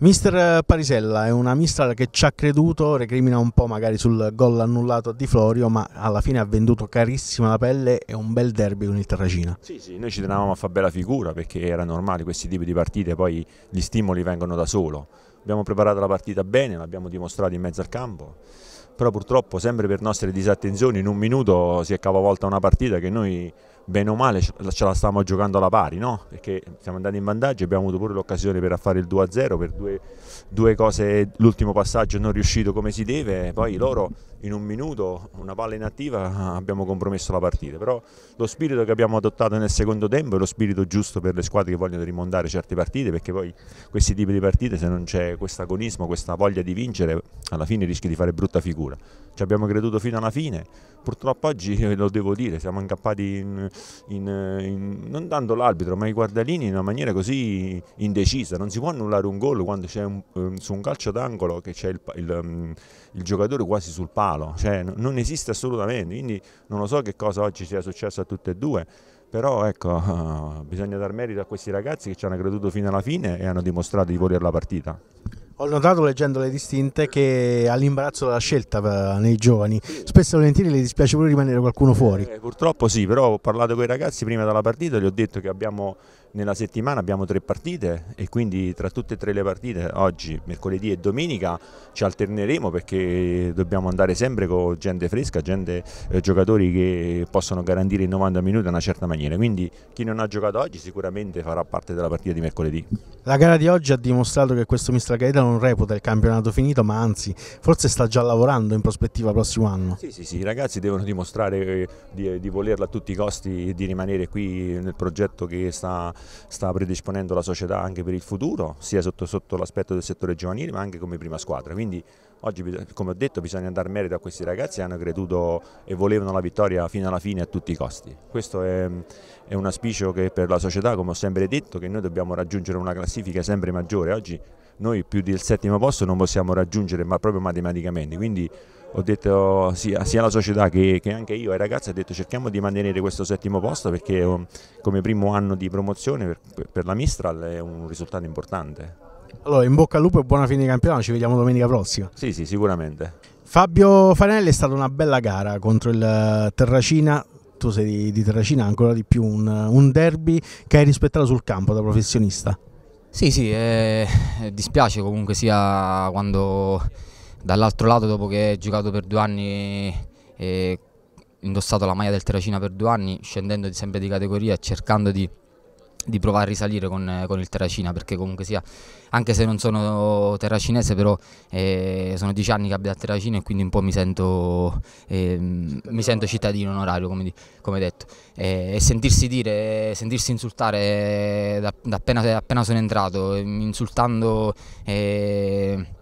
Mister Parisella è una mistrala che ci ha creduto, recrimina un po' magari sul gol annullato di Florio, ma alla fine ha venduto carissima la pelle e un bel derby con il Terracina. Sì, sì, noi ci tenevamo a fare bella figura perché era normale questi tipi di partite, poi gli stimoli vengono da solo. Abbiamo preparato la partita bene, l'abbiamo dimostrato in mezzo al campo, però purtroppo sempre per nostre disattenzioni in un minuto si è capovolta una partita che noi bene o male ce la stavamo giocando alla pari, no? Perché siamo andati in vantaggio, abbiamo avuto pure l'occasione per fare il 2-0, per due, due, cose, l'ultimo passaggio non riuscito come si deve, poi loro in un minuto, una palla inattiva, abbiamo compromesso la partita. Però lo spirito che abbiamo adottato nel secondo tempo è lo spirito giusto per le squadre che vogliono rimondare certe partite, perché poi questi tipi di partite, se non c'è questo agonismo, questa voglia di vincere, alla fine rischi di fare brutta figura. Ci abbiamo creduto fino alla fine purtroppo oggi lo devo dire, siamo incappati in, in, in, non tanto l'arbitro ma i guardalini in una maniera così indecisa, non si può annullare un gol quando c'è un, su un calcio d'angolo che c'è il, il, um, il, giocatore quasi sul palo, cioè non esiste assolutamente, quindi non lo so che cosa oggi sia successo a tutte e due però ecco bisogna dar merito a questi ragazzi che ci hanno creduto fino alla fine e hanno dimostrato di volere la partita ho notato leggendo le distinte che ha l'imbarazzo della scelta eh, nei giovani, spesso e volentieri le dispiace pure rimanere qualcuno fuori. Eh, purtroppo sì, però ho parlato con i ragazzi prima della partita, gli ho detto che abbiamo nella settimana abbiamo tre partite e quindi tra tutte e tre le partite, oggi, mercoledì e domenica, ci alterneremo perché dobbiamo andare sempre con gente fresca, gente, eh, giocatori che possono garantire i 90 minuti in una certa maniera. Quindi chi non ha giocato oggi sicuramente farà parte della partita di mercoledì. La gara di oggi ha dimostrato che questo Mr. Gaeta non reputa il campionato finito, ma anzi forse sta già lavorando in prospettiva prossimo anno. Sì, sì, sì, i ragazzi devono dimostrare eh, di, di volerla a tutti i costi e di rimanere qui nel progetto che sta sta predisponendo la società anche per il futuro, sia sotto, sotto l'aspetto del settore giovanile ma anche come prima squadra. Quindi oggi, come ho detto, bisogna dar merito a questi ragazzi che hanno creduto e volevano la vittoria fino alla fine a tutti i costi. Questo è, è un auspicio che per la società, come ho sempre detto, che noi dobbiamo raggiungere una classifica sempre maggiore. Oggi noi più del settimo posto non possiamo raggiungere ma proprio matematicamente, quindi ho detto sia, sia alla società che, che, anche io ai ragazzi ho detto cerchiamo di mantenere questo settimo posto perché oh, come primo anno di promozione per, per la Mistral è un risultato importante. Allora, in bocca al lupo e buona fine di campionato, ci vediamo domenica prossima. Sì, sì, sicuramente. Fabio Fanelli è stata una bella gara contro il Terracina, tu sei di, di Terracina ancora di più, un, un, derby che hai rispettato sul campo da professionista. Sì, sì, eh, dispiace comunque sia quando Dall'altro lato, dopo che ho giocato per due anni e indossato la maglia del Terracina per due anni, scendendo sempre di categoria e cercando di, di, provare a risalire con, con, il Terracina, perché comunque sia, anche se non sono terracinese, però eh, sono dieci anni che abito a Terracina e quindi un po' mi sento, eh, mi sento cittadino onorario, come, di, come detto. Eh, e sentirsi dire, sentirsi insultare da, da appena, appena, sono entrato, insultando eh,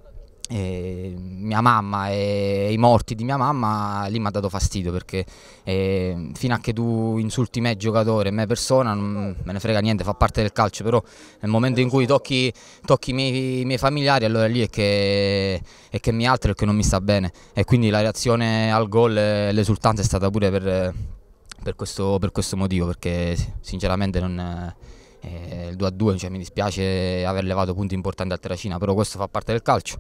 eh, mia mamma e i morti di mia mamma lì mi ha dato fastidio perché eh, fino a che tu insulti me giocatore me persona non mm. me ne frega niente, fa parte del calcio, però nel momento in cui tocchi, tocchi i, miei, i, miei, familiari allora lì è che, è che mi altro e che non mi sta bene e quindi la reazione al gol e l'esultanza è stata pure per, per, questo, per questo motivo perché sinceramente non eh, il 2 a 2 cioè mi dispiace aver levato punti importanti al Terracina però questo fa parte del calcio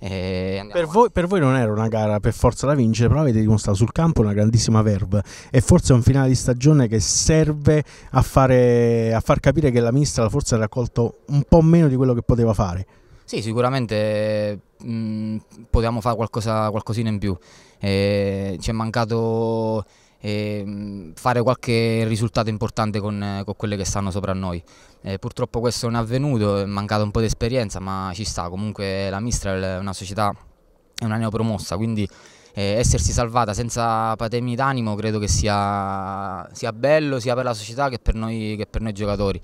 per voi, per, voi, non era una gara per forza da vincere, però avete dimostrato sul campo una grandissima verve e forse è un finale di stagione che serve a, fare, a far capire che la ministra forse ha raccolto un po' meno di quello che poteva fare. Sì, sicuramente mh, mm, potevamo fare qualcosa, qualcosina in più. Eh, ci è mancato e mm, fare qualche risultato importante con, eh, con quelle che stanno sopra noi. Eh, purtroppo questo non è avvenuto, è mancata un po' di esperienza, ma ci sta, comunque la Mistral è una società, è una neopromossa, quindi eh, essersi salvata senza patemi d'animo credo che sia, sia, bello sia per la società che per noi, che per noi giocatori.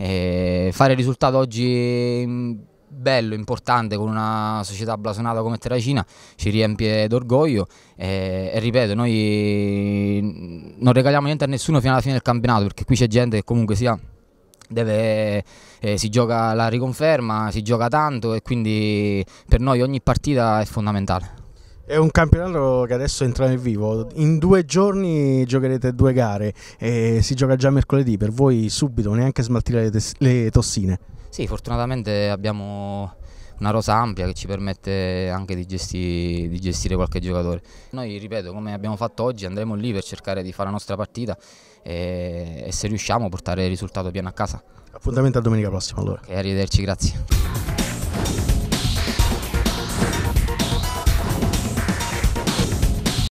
Eh, fare risultato oggi mm, bello, importante con una società blasonata come Terracina ci riempie d'orgoglio e, eh, e, ripeto, noi non regaliamo niente a nessuno fino alla fine del campionato perché qui c'è gente che comunque sia deve, eh, si gioca la riconferma, si gioca tanto e quindi per noi ogni partita è fondamentale. È un campionato che adesso entra nel vivo. In due giorni giocherete due gare e si gioca già mercoledì. Per voi subito, neanche smaltire le, le tossine. Sì, fortunatamente abbiamo una rosa ampia che ci permette anche di, gesti, di, gestire qualche giocatore. Noi, ripeto, come abbiamo fatto oggi, andremo lì per cercare di fare la nostra partita e, e se riusciamo portare il risultato pieno a casa. Appuntamento a domenica prossima allora. Ok, arrivederci, grazie.